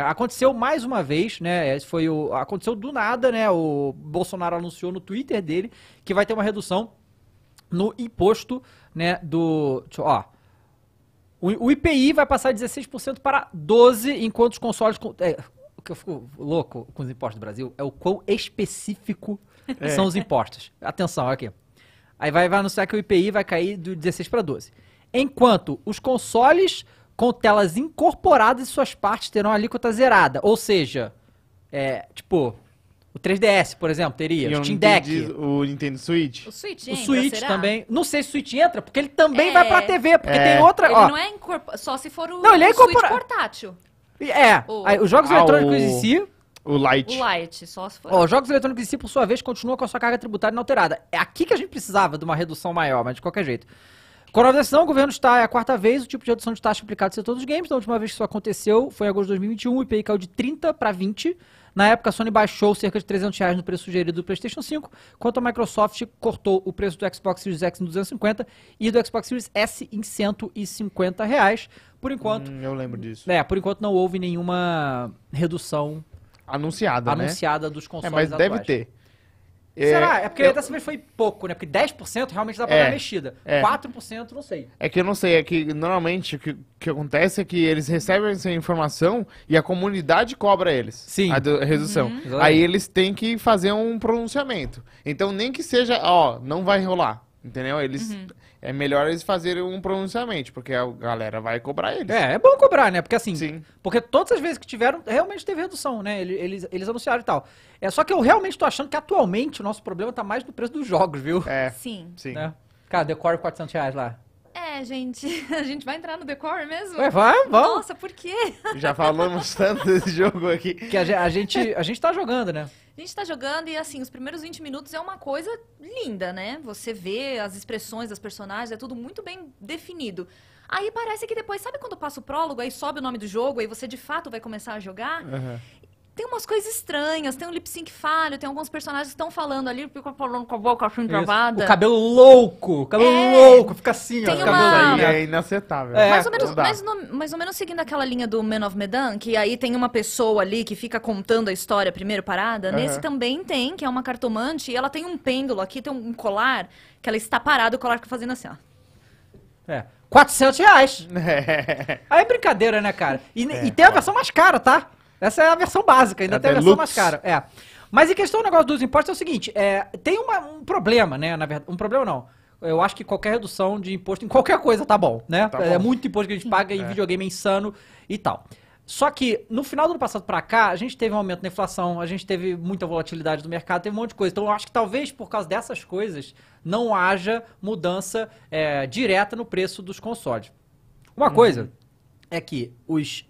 É, aconteceu mais uma vez, né? É, esse foi o aconteceu do nada, né? O Bolsonaro anunciou no Twitter dele que vai ter uma redução no imposto, né, do, ó, o, IPI vai passar de 16% para 12, enquanto os consoles é, o que eu fico louco com os impostos do Brasil é o quão específico é. são os impostos. Atenção, olha aqui. Aí vai, vai anunciar que o IPI vai cair do 16 para 12. Enquanto os consoles com telas incorporadas e suas partes terão alíquota zerada. Ou seja, é, tipo, o 3DS, por exemplo, teria. E o Steam Deck. O Nintendo Switch. O Switch, entra, o Switch será? também. Não sei se o Switch entra, porque ele também é... vai pra é. TV, porque é. tem outra. Ele ó. não é incorpor... só se for o, não, ele é incorpor... portátil. É. O... Aí, os jogos ah, eletrônicos o... em si. O Light. O Light, só se for. Ó, os jogos eletrônicos em si, por sua vez, continuam com a sua carga tributária inalterada. É aqui que a gente precisava de uma redução maior, mas de qualquer jeito. Coroação, o governo está, é a quarta vez, o tipo de redução de taxa aplicado em setor dos games. A última vez que isso aconteceu foi em agosto de 2021, o IPI caiu de 30 para 20. Na época, a Sony baixou cerca de 300 reais no preço sugerido do PlayStation 5, enquanto a Microsoft cortou o preço do Xbox Series X em 250 e do Xbox Series S em 150 reais. Por enquanto. Hum, eu lembro disso. É, por enquanto não houve nenhuma redução anunciada, né? anunciada né? dos consoles. É, mas atuais. deve ter. É, Será? É porque eu... dessa vez foi pouco, né? Porque 10% realmente dá pra é, dar mexida. É. 4% não sei. É que eu não sei, é que normalmente o que, que acontece é que eles recebem essa informação e a comunidade cobra eles. Sim. A, do, a redução. Uhum. Aí eles têm que fazer um pronunciamento. Então, nem que seja, ó, não vai rolar. Entendeu? Eles. Uhum. É melhor eles fazerem um pronunciamento, porque a galera vai cobrar eles. É, é bom cobrar, né? Porque assim. Sim. Porque todas as vezes que tiveram, realmente teve redução, né? Eles, eles anunciaram e tal. É só que eu realmente tô achando que atualmente o nosso problema tá mais no preço dos jogos, viu? É. Sim. Sim. Né? Cara, decore 400 reais lá. É, gente, a gente vai entrar no decor mesmo? Ué, vai, vamos. Nossa, por quê? Já falamos tanto desse jogo aqui. Que a, a, gente, a gente tá jogando, né? A gente tá jogando e, assim, os primeiros 20 minutos é uma coisa linda, né? Você vê as expressões das personagens, é tudo muito bem definido. Aí parece que depois, sabe quando passa o prólogo, aí sobe o nome do jogo, aí você de fato vai começar a jogar? Uhum tem umas coisas estranhas, tem um lip sync falho, tem alguns personagens que estão falando ali, ficam falando com a boca assim travada. O cabelo louco, o cabelo é, louco, fica assim, ó. O cabelo aí é inaceitável. É, mais, ou menos, mais, no, mais ou menos seguindo aquela linha do Man of Medan, que aí tem uma pessoa ali que fica contando a história primeiro parada. Uhum. Nesse também tem, que é uma cartomante, e ela tem um pêndulo aqui, tem um colar, que ela está parada, o colar fica fazendo assim, ó. É. 400 reais. É. Aí é brincadeira, né, cara? E, é, e tem a versão mais cara, tá? Essa é a versão básica, ainda é tem a versão mais cara. É. Mas em questão do negócio dos impostos é o seguinte, é, tem uma, um problema, né? Na verdade, um problema não. Eu acho que qualquer redução de imposto em qualquer coisa tá bom, né? Tá bom. É muito imposto que a gente hum, paga em é. videogame é insano e tal. Só que no final do ano passado para cá, a gente teve um aumento na inflação, a gente teve muita volatilidade do mercado, teve um monte de coisa. Então eu acho que talvez por causa dessas coisas não haja mudança é, direta no preço dos consoles. Uma uhum. coisa é que os,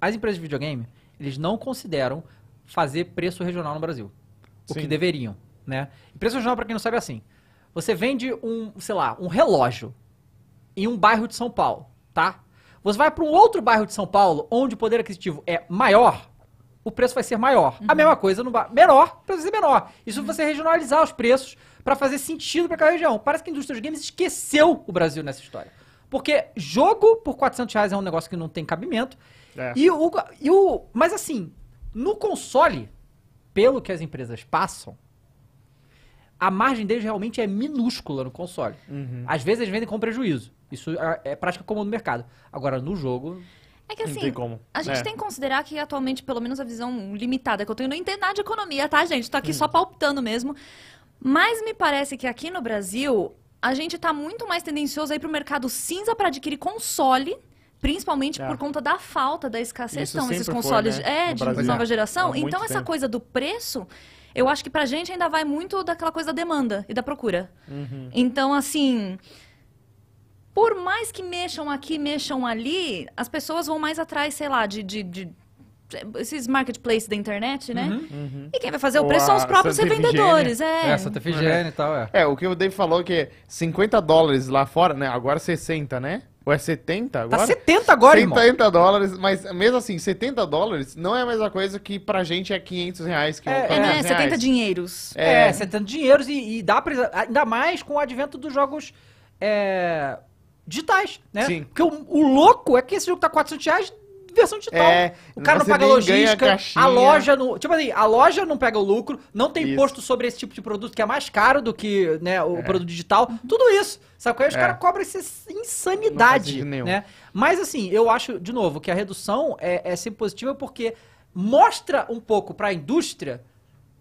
as empresas de videogame eles não consideram fazer preço regional no Brasil. O Sim. que deveriam, né? E preço regional, para quem não sabe, é assim. Você vende um, sei lá, um relógio em um bairro de São Paulo, tá? Você vai para um outro bairro de São Paulo, onde o poder aquisitivo é maior, o preço vai ser maior. Uhum. A mesma coisa no bairro. Menor, para ser menor. Isso uhum. você regionalizar os preços para fazer sentido para aquela região. Parece que a indústria dos games esqueceu o Brasil nessa história. Porque jogo por 400 reais é um negócio que não tem cabimento. É. E, o, e o. Mas assim, no console, pelo que as empresas passam, a margem deles realmente é minúscula no console. Uhum. Às vezes eles vendem com prejuízo. Isso é, é prática comum no mercado. Agora, no jogo. É que assim, a gente é. tem que considerar que atualmente, pelo menos a visão limitada que eu tenho, não entendo nada de economia, tá, gente? Tô aqui hum. só uhum. palpitando mesmo. Mas me parece que aqui no Brasil, a gente tá muito mais tendencioso aí pro mercado cinza para adquirir console Principalmente é. por conta da falta da escassez então, esses consoles foi, né? é, de Brasil. nova geração. Então, essa tempo. coisa do preço, eu acho que pra gente ainda vai muito daquela coisa da demanda e da procura. Uhum. Então, assim. Por mais que mexam aqui, mexam ali, as pessoas vão mais atrás, sei lá, de, de, de esses marketplaces da internet, né? Uhum, uhum. E quem vai fazer o preço Ou são os próprios Santa revendedores, é. Né? É, Santa Figênia e tal, é. É, o que o Dave falou que 50 dólares lá fora, né? Agora 60, né? Ou é 70 tá agora? Tá 70 agora, 70 irmão. 70 dólares, mas mesmo assim, 70 dólares não é a mesma coisa que pra gente é 500 reais. Que é, é, né? 70 reais. dinheiros. É, é 70 dinheiros e, e, dá pra, ainda mais com o advento dos jogos é, digitais, né? Sim. Porque o, o, louco é que esse jogo tá 400 reais, versão digital. É, o cara não paga logística, a, loja não. Tipo assim, a loja não pega o lucro, não tem isso. imposto sobre esse tipo de produto que é mais caro do que né, o é. produto digital. Tudo isso. qual é? os é. caras cobram essa insanidade. Né? Mas assim, eu acho, de novo, que a redução é, é sempre positiva porque mostra um pouco para a indústria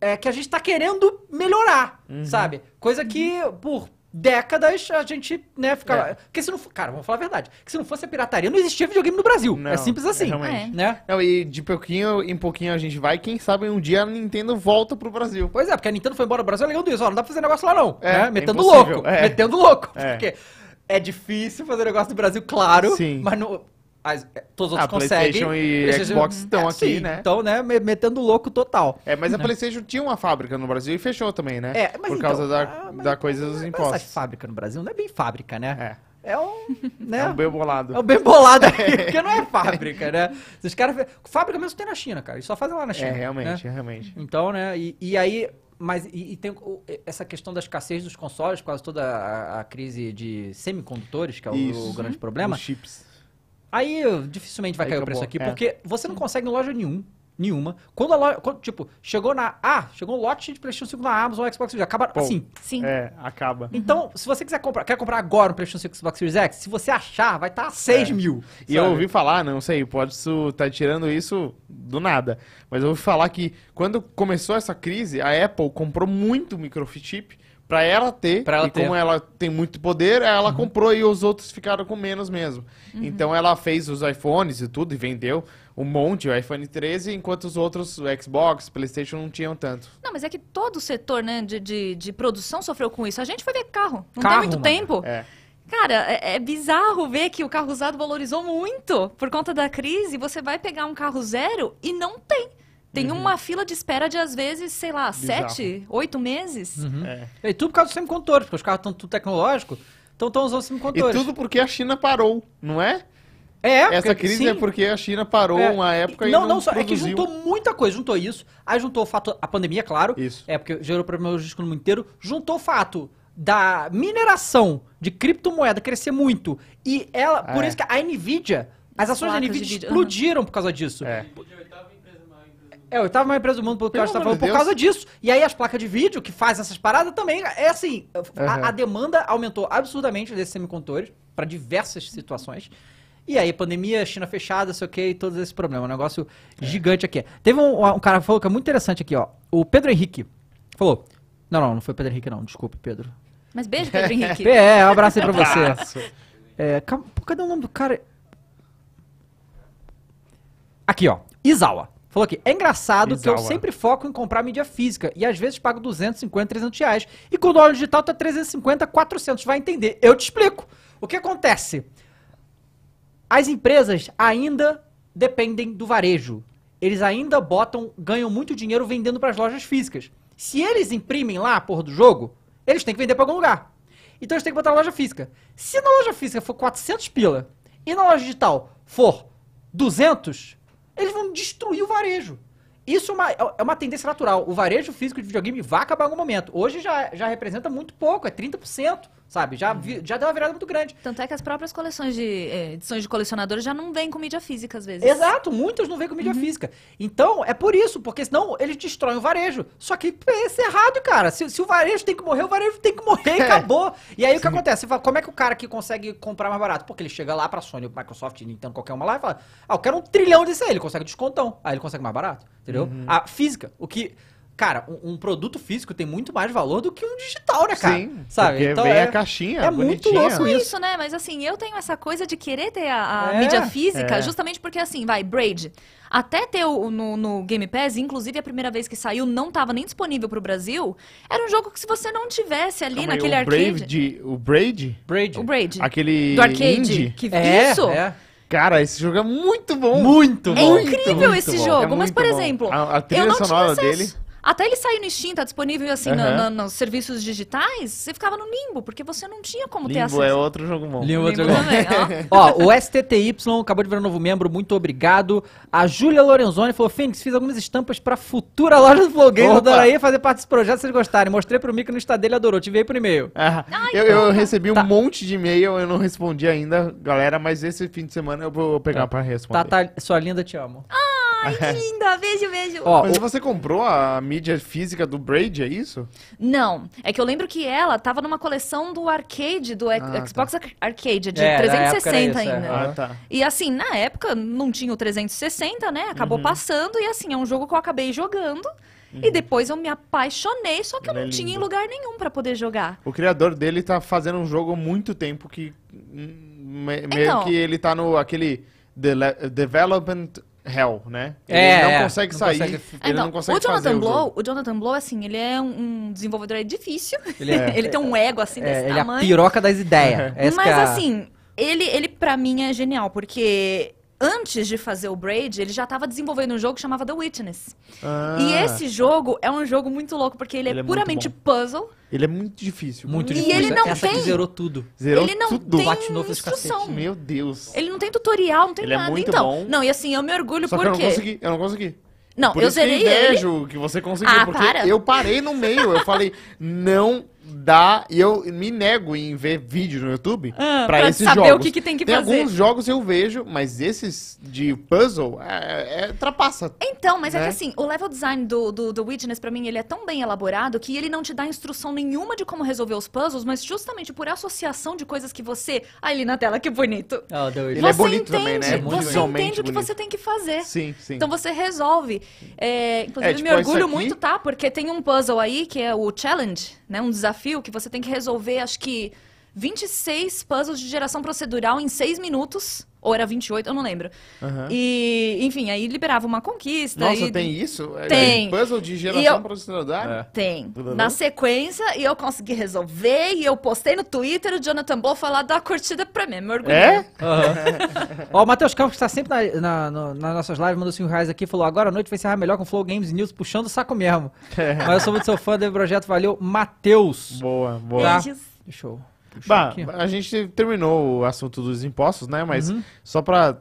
é, que a gente está querendo melhorar, uhum. sabe? Coisa que, por décadas a gente, né, ficava. É. Porque se não. Cara, vamos falar a verdade. Que se não fosse a pirataria, não existia videogame no Brasil. É não, é simples assim. É, é, né? Não, e de pouquinho em pouquinho a gente vai, quem sabe um dia a Nintendo volta pro Brasil. Pois é, porque a Nintendo foi embora do Brasil, ela ganhou duas horas, não dá pra fazer negócio lá não. É, né? É metendo louco. Metendo louco. Porque. É difícil fazer negócio no Brasil, claro. Sim. Mas no, as, é, todos os outros ah, conseguem. PlayStation e Xbox é, estão é, aqui, sim, né? Então, né, metendo louco total. É, mas a não. PlayStation tinha uma fábrica no Brasil e fechou também, né? É, mas Por então, causa da, ah, mas, da coisa dos impostos. Essa fábrica no Brasil não é bem fábrica, né? É. É um, né? é um bem bolado. É um bem bolado aqui, é. porque não é fábrica, né? Os caras... Fábrica mesmo tem na China, cara. Eles só fazem lá na China. É, realmente, né? é realmente. Então, né? E, e aí... Mas e, e, tem essa questão da escassez dos consoles, quase toda a, a crise de semicondutores, que é o, o grande problema. Os chips Aí dificilmente vai Aí cair acabou. o preço aqui, é. porque você não consegue em loja nenhum, nenhuma. Quando a loja, quando, tipo, chegou na ah, chegou um lote de PlayStation 5 na Amazon, Xbox Series, acaba Pô, assim. Sim. É, acaba. Então, se você quiser comprar, quer comprar agora um PlayStation 5 Xbox Series X, se você achar, vai estar tá a 6 é. mil. Sabe? E eu ouvi falar, não sei, pode estar tá tirando isso do nada, mas eu ouvi falar que quando começou essa crise, a Apple comprou muito microchip Pra ela ter, pra ela e ter. como ela tem muito poder, ela uhum. comprou e os outros ficaram com menos mesmo. Uhum. Então ela fez os iPhones e tudo e vendeu um monte, o iPhone 13, enquanto os outros, o Xbox, Playstation, não tinham tanto. Não, mas é que todo o setor né, de, de, de produção sofreu com isso. A gente foi ver carro, não carro, tem muito mano. tempo. É. Cara, é, é, bizarro ver que o carro usado valorizou muito por conta da crise. Você vai pegar um carro zero e não tem. Tem uhum. uma fila de espera de, às vezes, sei lá, Bizarro. sete, oito meses. Uhum. É. E tudo por causa do semicondutores, porque os carros estão tudo tecnológico, então estão usando semicondutores. E tudo porque a China parou, não é? É, é Essa porque, crise é sim. é porque a China parou é, uma época não, e não, não só, é que juntou muita coisa, juntou isso, aí juntou o fato a pandemia, claro, isso. é porque gerou problema logístico no mundo inteiro, juntou o fato da mineração de criptomoeda crescer muito e ela, é. por isso que a Nvidia, as ações Placas da Nvidia explodiram uhum. por causa disso. É. É, oitava maior empresa do mundo, eu acho que tá falando, por causa disso. E aí as placas de vídeo que fazem essas paradas também, é assim, uhum. a, a, demanda aumentou absurdamente desses semicondutores para diversas situações. E aí, pandemia, China fechada, sei o que, e todos esses problemas. Um negócio é. gigante aqui. Teve um, um cara que falou que é muito interessante aqui, ó. O Pedro Henrique falou. Não, não, não foi o Pedro Henrique, não. Desculpe, Pedro. Mas beijo, Pedro Henrique. é, um abraço aí pra você. É, cadê o nome do cara? Aqui, ó. Izawa. Falou aqui, é engraçado que eu sempre foco em comprar mídia física e às vezes pago 250, 300 reais. E quando o digital tá 350, 400, vai entender. Eu te explico. O que acontece? As empresas ainda dependem do varejo. Eles ainda botam, ganham muito dinheiro vendendo para as lojas físicas. Se eles imprimem lá a porra do jogo, eles têm que vender para algum lugar. Então eles têm que botar na loja física. Se na loja física for 400 pila e na loja digital for 200, eles vão destruir o varejo. Isso é uma, é uma tendência natural. O varejo físico de videogame vai acabar em algum momento. Hoje já, já representa muito pouco, é 30% sabe? Já, vi, uhum. já deu uma virada muito grande. Tanto é que as próprias coleções de é, edições de colecionadores já não vêm com mídia física, às vezes. Exato, muitas não vêm com mídia uhum. física. Então, é por isso, porque senão eles destroem o varejo. Só que é errado, cara. Se, se, o varejo tem que morrer, o varejo tem que morrer e acabou. E aí Sim. o que acontece? Fala, como é que o cara que consegue comprar mais barato? Porque ele chega lá pra Sony, Microsoft, Nintendo, qualquer uma lá e fala, ah, eu quero um trilhão desse aí. Ele consegue descontão. Aí ele consegue mais barato, entendeu? Uhum. A física, o que... Cara, um, um, produto físico tem muito mais valor do que um digital, né, cara? Sim, sabe? Então, vem é, a caixinha, É muito louco isso, isso, né? Mas assim, eu tenho essa coisa de querer ter a, a é, mídia física, é. justamente porque assim, vai, Braid. Até ter o, no, no, Game Pass, inclusive a primeira vez que saiu, não estava nem disponível para o Brasil. Era um jogo que se você não tivesse ali Calma naquele aí, o arcade... Braid, o Braid? Braid. O Braid. Aquele Do arcade. Indie. Que é, isso? É. Cara, esse jogo é muito bom. Muito é bom. É incrível muito esse jogo. É mas, por bom. exemplo, a, a trilha eu não sonora acesso. Até ele sair no Steam, tá disponível assim uhum. nos serviços digitais, você ficava no limbo, porque você não tinha como limbo ter acesso. Limbo é outro jogo bom. Limbo, é limbo jogo também, ó. ó. o STTY acabou de virar um novo membro, muito obrigado. A Júlia Lorenzoni falou, Fênix, fiz algumas estampas pra futura loja do Flow adoraria fazer parte desse projeto se vocês gostarem. Mostrei pro Mico no estádio, dele, adorou, te veio por e-mail. Ah, eu, eu, recebi tá. um monte de e-mail, eu não respondi ainda, galera, mas esse fim de semana eu vou pegar é. pra responder. Tá, tá, sua linda, te amo. Ah! Ai, que linda! Ah, beijo, beijo. Ó, Mas o... você comprou a mídia física do Braid, é isso? Não. É que eu lembro que ela tava numa coleção do arcade, do ah, Xbox tá. Arcade, de é, 360 isso, é. ainda. É. Ah, tá. E assim, na época não tinha o 360, né? Acabou uhum. passando e assim, é um jogo que eu acabei jogando. Uhum. E depois eu me apaixonei, só que Ele eu não é tinha em lugar nenhum para poder jogar. O criador dele tá fazendo um jogo há muito tempo que. Hum, meio então, que ele tá no aquele de Development Hell, né? Ele é, não é. consegue não sair, consegue, ele então, não consegue o Jonathan fazer Blow, o, o, Jonathan Blow, assim, ele é um, desenvolvedor difícil. Ele, é. ele tem um ego, assim, é, desse ele tamanho. Ele é a piroca das ideias. Mas, é assim, ele, ele pra mim é genial, porque antes de fazer o Braid, ele já estava desenvolvendo um jogo que chamava The Witness. Ah. E esse jogo é um jogo muito louco, porque ele, é ele é, é puramente puzzle. Ele é muito difícil. Muito e difícil. E ele não Essa tem. zerou tudo. Zerou ele não tudo. tem Platinou instrução. Meu Deus. Ele não tem tutorial, não tem ele é nada. É muito então, bom. não, e assim, eu me orgulho Só porque. eu não consegui, eu não consegui. Não, Por eu isso zerei Eu eu ele. que você conseguiu, ah, porque para. eu parei no meio. Eu falei, não dá. E eu me nego em ver vídeos no YouTube ah, para esses saber jogos. o que, que tem que tem fazer. alguns jogos eu vejo, mas esses de puzzle é, é, é trapassa. Então, mas né? é que né? assim, o level design do, do, do Witness, para mim, ele é tão bem elaborado que ele não te dá instrução nenhuma de como resolver os puzzles, mas justamente por associação de coisas que você. Ali na tela, que bonito. Oh, ele é você é bonito entende, também, né? É muito você entende o que você tem que fazer. Sim, sim. Então você resolve. É, inclusive, é, tipo, me orgulho aqui... muito, tá? Porque tem um puzzle aí que é o challenge, né? Um desafio desafio que você tem que resolver, acho que, 26 puzzles de geração procedural em 6 minutos. Ou era 28, eu não lembro. Uhum. E, enfim, aí liberava uma conquista. Nossa, e... tem isso? É, é tem. É puzzle de geração eu... para o cidadão? É. Tem. Na sequência, e eu consegui resolver, e eu postei no Twitter, o Jonathan Bow falar da curtida pra mim, é me orgulho É? Uhum. Ó, o Matheus Campos está sempre na, na, no, nas nossas lives, mandou 5 reais aqui, falou, agora a noite vai encerrar melhor com Flow Games News, puxando o saco mesmo. É. Mas eu sou muito seu fã do projeto, valeu, Matheus. Boa, boa. Tá? Show. Bah, a gente terminou o assunto dos impostos, né? Mas uhum. só para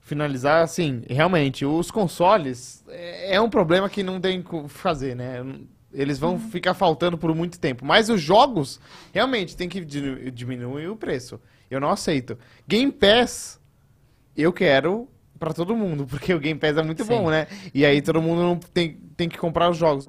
finalizar, assim, realmente, os consoles é, é um problema que não tem o fazer, né? Eles vão uhum. ficar faltando por muito tempo. Mas os jogos, realmente, tem que diminuir o preço. Eu não aceito. Game Pass, eu quero para todo mundo, porque o Game Pass é muito Sim. bom, né? E aí todo mundo tem, tem que comprar os jogos.